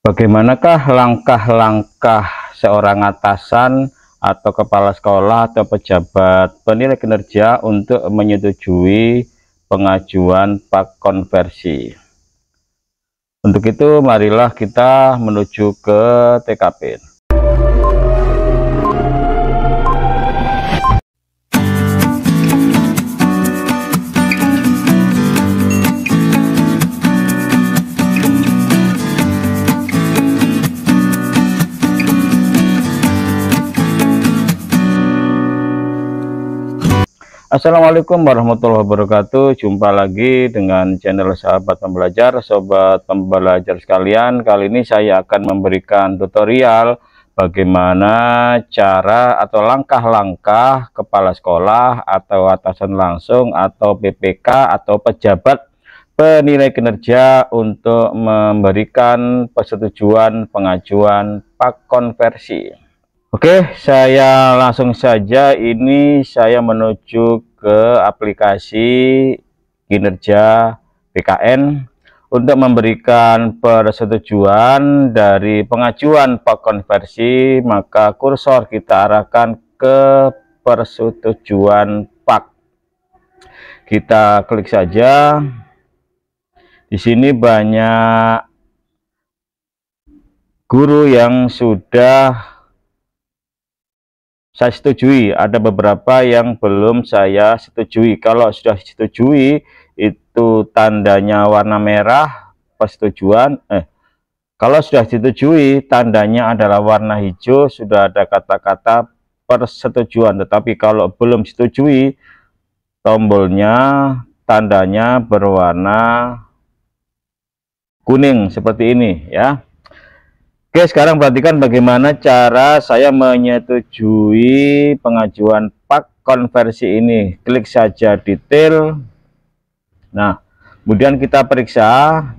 bagaimanakah langkah-langkah seorang atasan atau kepala sekolah atau pejabat penilai kinerja untuk menyetujui pengajuan pak konversi untuk itu marilah kita menuju ke TKP Assalamualaikum warahmatullahi wabarakatuh jumpa lagi dengan channel sahabat pembelajar sobat pembelajar sekalian kali ini saya akan memberikan tutorial bagaimana cara atau langkah-langkah kepala sekolah atau atasan langsung atau PPK atau pejabat penilai kinerja untuk memberikan persetujuan pengajuan pak konversi Oke, saya langsung saja ini saya menuju ke aplikasi kinerja PKN untuk memberikan persetujuan dari pengajuan konversi, maka kursor kita arahkan ke persetujuan pak. Kita klik saja. Di sini banyak guru yang sudah saya setujui ada beberapa yang belum saya setujui kalau sudah setujui itu tandanya warna merah persetujuan eh kalau sudah setujui, tandanya adalah warna hijau sudah ada kata-kata persetujuan tetapi kalau belum setujui tombolnya tandanya berwarna kuning seperti ini ya Oke, sekarang perhatikan bagaimana cara saya menyetujui pengajuan pak konversi ini. Klik saja detail. Nah, kemudian kita periksa.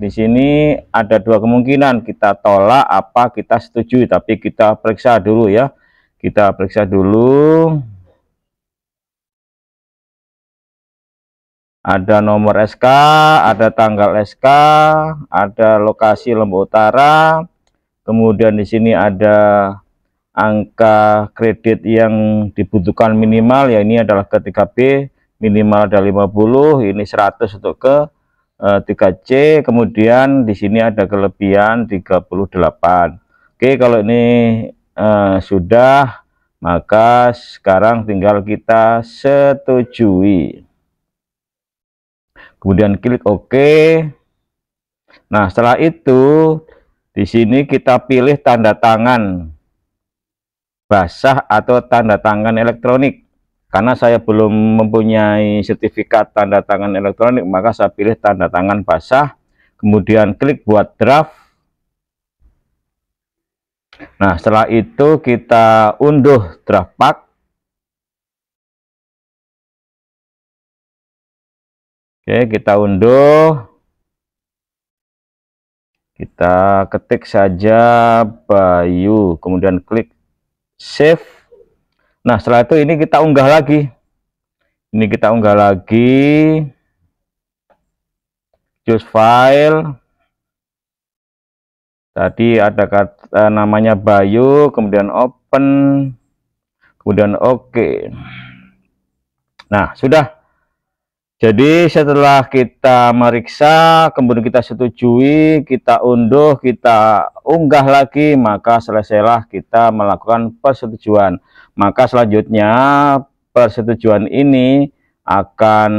Di sini ada dua kemungkinan, kita tolak apa kita setuju, tapi kita periksa dulu ya. Kita periksa dulu. Ada nomor SK, ada tanggal SK, ada lokasi Lombok Utara, kemudian di sini ada angka kredit yang dibutuhkan minimal ya ini adalah ke 3B minimal ada 50 ini 100 untuk ke 3C eh, kemudian di sini ada kelebihan 38 Oke kalau ini eh, sudah maka sekarang tinggal kita setujui kemudian klik OK Nah setelah itu di sini kita pilih tanda tangan basah atau tanda tangan elektronik. Karena saya belum mempunyai sertifikat tanda tangan elektronik, maka saya pilih tanda tangan basah. Kemudian klik buat draft. Nah, setelah itu kita unduh draft pack. Oke, kita unduh kita ketik saja Bayu kemudian klik save nah setelah itu ini kita unggah lagi ini kita unggah lagi choose file tadi ada kata namanya Bayu kemudian open kemudian oke okay. nah sudah jadi setelah kita meriksa, kemudian kita setujui, kita unduh, kita unggah lagi, maka selesailah kita melakukan persetujuan. Maka selanjutnya persetujuan ini akan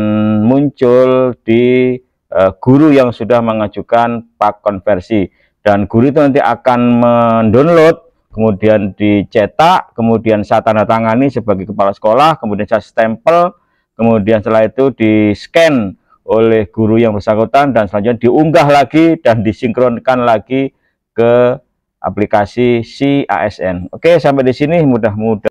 muncul di eh, guru yang sudah mengajukan pak konversi. Dan guru itu nanti akan mendownload, kemudian dicetak, kemudian saya tanda tangani sebagai kepala sekolah, kemudian saya stempel, kemudian setelah itu di scan oleh guru yang bersangkutan dan selanjutnya diunggah lagi dan disinkronkan lagi ke aplikasi si ASN. Oke, sampai di sini mudah-mudahan